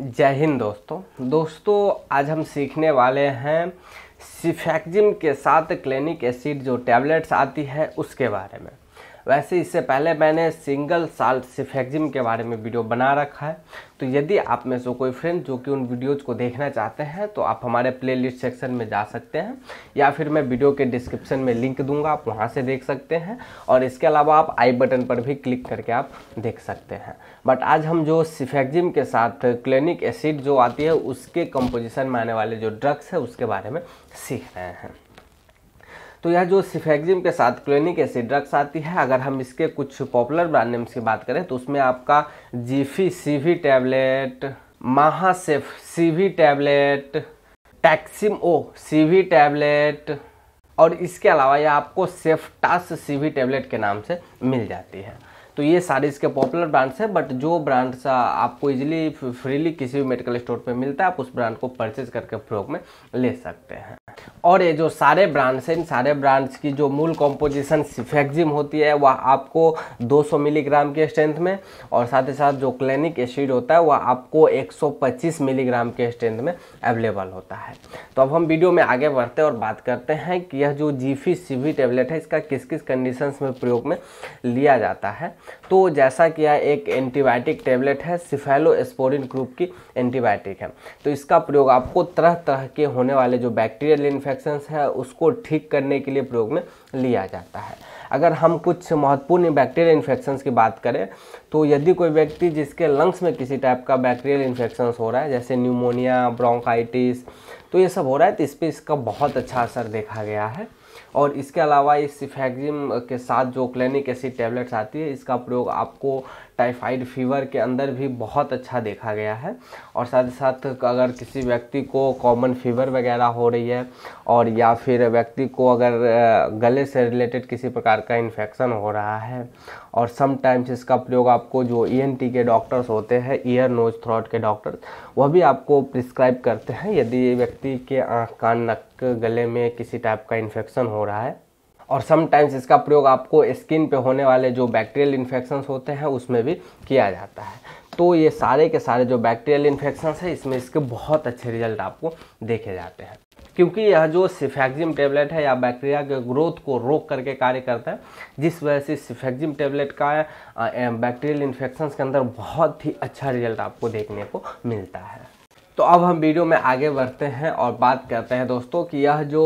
जय हिंद दोस्तों दोस्तों आज हम सीखने वाले हैं सिफेक्जिम के साथ क्लिनिक एसिड जो टैबलेट्स आती है उसके बारे में वैसे इससे पहले मैंने सिंगल साल्ट सिफेक्जिम के बारे में वीडियो बना रखा है तो यदि आप में से कोई फ्रेंड जो कि उन वीडियोज़ को देखना चाहते हैं तो आप हमारे प्लेलिस्ट सेक्शन में जा सकते हैं या फिर मैं वीडियो के डिस्क्रिप्शन में लिंक दूंगा आप वहाँ से देख सकते हैं और इसके अलावा आप आई बटन पर भी क्लिक करके आप देख सकते हैं बट आज हम जो सिफेक्जिम के साथ क्लिनिक एसिड जो आती है उसके कंपोजिशन में आने वाले जो ड्रग्स है उसके बारे में सीख रहे हैं तो यह जो सिफेक्जिम के साथ क्लोनिक एसिड ड्रग्स आती है अगर हम इसके कुछ पॉपुलर ब्रांड नेम्स की बात करें तो उसमें आपका Zifi CV tablet Mahacef CV tablet Taxim O CV tablet और इसके अलावा यह आपको सेफ्टास सीवी टैबलेट के नाम से मिल जाती है तो ये सारे इसके पॉपुलर ब्रांड्स हैं बट जो ब्रांड्स आपको इजीली फ्रीली किसी भी मेडिकल स्टोर पे मिलता है आप उस ब्रांड को परचेज करके प्रयोग में ले सकते हैं और ये जो सारे ब्रांड्स हैं इन सारे ब्रांड्स की जो मूल कॉम्पोजिशन सिफेक्जिम होती है वह आपको 200 मिलीग्राम के स्ट्रेंथ में और साथ ही साथ जो क्लिनिक एसिड होता है वह आपको 125 मिलीग्राम के स्ट्रेंथ में अवेलेबल होता है तो अब हम वीडियो में आगे बढ़ते हैं और बात करते हैं कि यह जो जीफी सीवी टेबलेट है इसका किस किस कंडीशन में प्रयोग में लिया जाता है तो जैसा कि यह एक एंटीबायोटिक टेबलेट है सिफेलोस्पोरिन ग्रुप की एंटीबायोटिक है तो इसका प्रयोग आपको तरह तरह के होने वाले जो बैक्टीरियल बैक्टीरियल इन्फेक्शन है उसको ठीक करने के लिए प्रयोग में लिया जाता है अगर हम कुछ महत्वपूर्ण बैक्टीरियल इन्फेक्शन की बात करें तो यदि कोई व्यक्ति जिसके लंग्स में किसी टाइप का बैक्टीरियल इन्फेक्शन हो रहा है जैसे न्यूमोनिया ब्रोंकाइटिस तो ये सब हो रहा है तो इस पर इसका बहुत अच्छा असर देखा गया है और इसके अलावा इस सिफेक्जिम के साथ जो क्लिनिक एसिड टैबलेट्स आती है इसका प्रयोग आपको टाइफाइड फीवर के अंदर भी बहुत अच्छा देखा गया है और साथ ही साथ अगर किसी व्यक्ति को कॉमन फीवर वगैरह हो रही है और या फिर व्यक्ति को अगर गले से रिलेटेड किसी प्रकार का इन्फेक्शन हो रहा है और समटाइम्स इसका प्रयोग आपको जो ई e के डॉक्टर्स होते हैं ईयर नोज थ्रॉट के डॉक्टर वह भी आपको प्रिस्क्राइब करते हैं यदि व्यक्ति के आँख कान नक गले में किसी टाइप का इन्फेक्शन इन्फेक्शन हो रहा है और समटाइम्स इसका प्रयोग आपको स्किन पे होने वाले जो बैक्टीरियल इन्फेक्शन होते हैं उसमें भी किया जाता है तो ये सारे के सारे जो बैक्टीरियल इन्फेक्शन है इसमें इसके बहुत अच्छे रिजल्ट आपको देखे जाते हैं क्योंकि यह जो सिफेक्जिम टेबलेट है या बैक्टीरिया के ग्रोथ को रोक करके कार्य करता है जिस वजह से सिफेक्जिम टेबलेट का बैक्टीरियल इन्फेक्शन के अंदर बहुत ही अच्छा रिजल्ट आपको देखने को मिलता है तो अब हम वीडियो में आगे बढ़ते हैं और बात करते हैं दोस्तों कि यह जो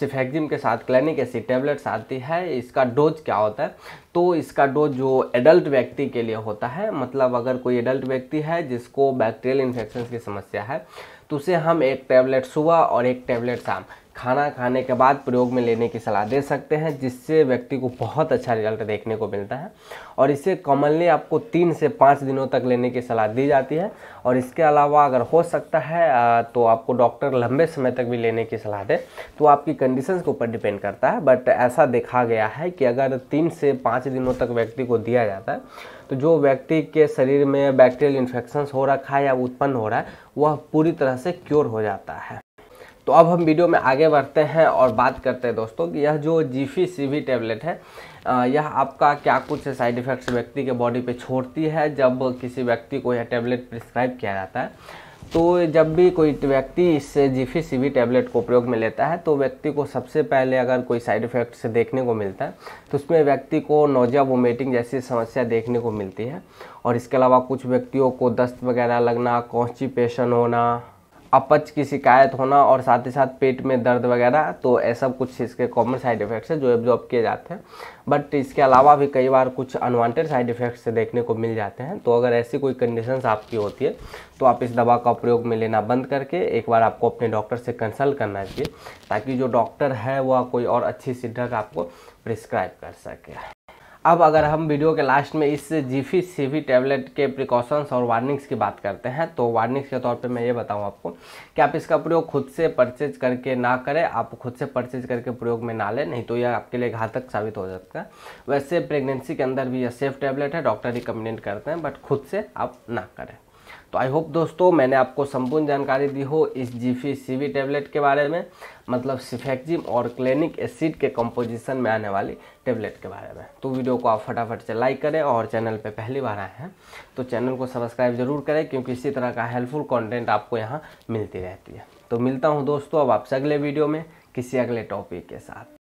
सिफेक्जिम के साथ क्लैनिक ऐसी टेबलेट्स आती है इसका डोज क्या होता है तो इसका डोज जो एडल्ट व्यक्ति के लिए होता है मतलब अगर कोई एडल्ट व्यक्ति है जिसको बैक्टीरियल इन्फेक्शन की समस्या है तो उसे हम एक टैबलेट सुबह और एक टैबलेट शाम खाना खाने के बाद प्रयोग में लेने की सलाह दे सकते हैं जिससे व्यक्ति को बहुत अच्छा रिजल्ट देखने को मिलता है और इसे कॉमनली आपको तीन से पाँच दिनों तक लेने की सलाह दी जाती है और इसके अलावा अगर हो सकता है तो आपको डॉक्टर लंबे समय तक भी लेने की सलाह दे तो आपकी कंडीशन के ऊपर डिपेंड करता है बट ऐसा देखा गया है कि अगर तीन से पाँच दिनों तक व्यक्ति को दिया जाता है तो जो व्यक्ति के शरीर में बैक्टीरियल इन्फेक्शंस हो रखा है या उत्पन्न हो रहा है वह पूरी तरह से क्योर हो जाता है तो अब हम वीडियो में आगे बढ़ते हैं और बात करते हैं दोस्तों कि यह जो जीफी सीवी टैबलेट है यह आपका क्या कुछ साइड इफ़ेक्ट्स व्यक्ति के बॉडी पे छोड़ती है जब किसी व्यक्ति को यह टैबलेट प्रिस्क्राइब किया जाता है तो जब भी कोई व्यक्ति इस जीफी सीवी टैबलेट को प्रयोग में लेता है तो व्यक्ति को सबसे पहले अगर कोई साइड इफ़ेक्ट्स देखने को मिलता है तो उसमें व्यक्ति को नोजा वोमिटिंग जैसी समस्या देखने को मिलती है और इसके अलावा कुछ व्यक्तियों को दस्त वगैरह लगना कॉन्स्टिपेशन होना अपच की शिकायत होना और साथ ही साथ पेट में दर्द वगैरह तो ऐसा कुछ इसके कॉमन साइड इफ़ेक्ट्स है जो एब्जॉर्ब किए जाते हैं बट इसके अलावा भी कई बार कुछ अनवांटेड साइड इफ़ेक्ट्स देखने को मिल जाते हैं तो अगर ऐसी कोई कंडीशंस आपकी होती है तो आप इस दवा का प्रयोग में लेना बंद करके एक बार आपको अपने डॉक्टर से कंसल्ट करना चाहिए ताकि जो डॉक्टर है वह कोई और अच्छी सी ड्रग आपको प्रिस्क्राइब कर सके अब अगर हम वीडियो के लास्ट में इस जीफी सीवी टैबलेट के प्रिकॉशंस और वार्निंग्स की बात करते हैं तो वार्निंग्स के तौर पे मैं ये बताऊं आपको कि आप इसका प्रयोग खुद से परचेज करके ना करें आप खुद से परचेज करके प्रयोग में ना लें नहीं तो यह आपके लिए घातक साबित हो सकता है वैसे प्रेगनेंसी के अंदर भी यह सेफ टैबलेट है डॉक्टर रिकमेंडेड करते हैं बट खुद से आप ना करें तो आई होप दोस्तों मैंने आपको संपूर्ण जानकारी दी हो इस जीफी सीवी टेबलेट के बारे में मतलब सिफेक्जिम और क्लिनिक एसिड के कंपोजिशन में आने वाली टेबलेट के बारे में तो वीडियो को आप फटाफट से लाइक करें और चैनल पे पहली बार आए हैं तो चैनल को सब्सक्राइब ज़रूर करें क्योंकि इसी तरह का हेल्पफुल कॉन्टेंट आपको यहाँ मिलती रहती है तो मिलता हूँ दोस्तों अब आपसे अगले वीडियो में किसी अगले टॉपिक के साथ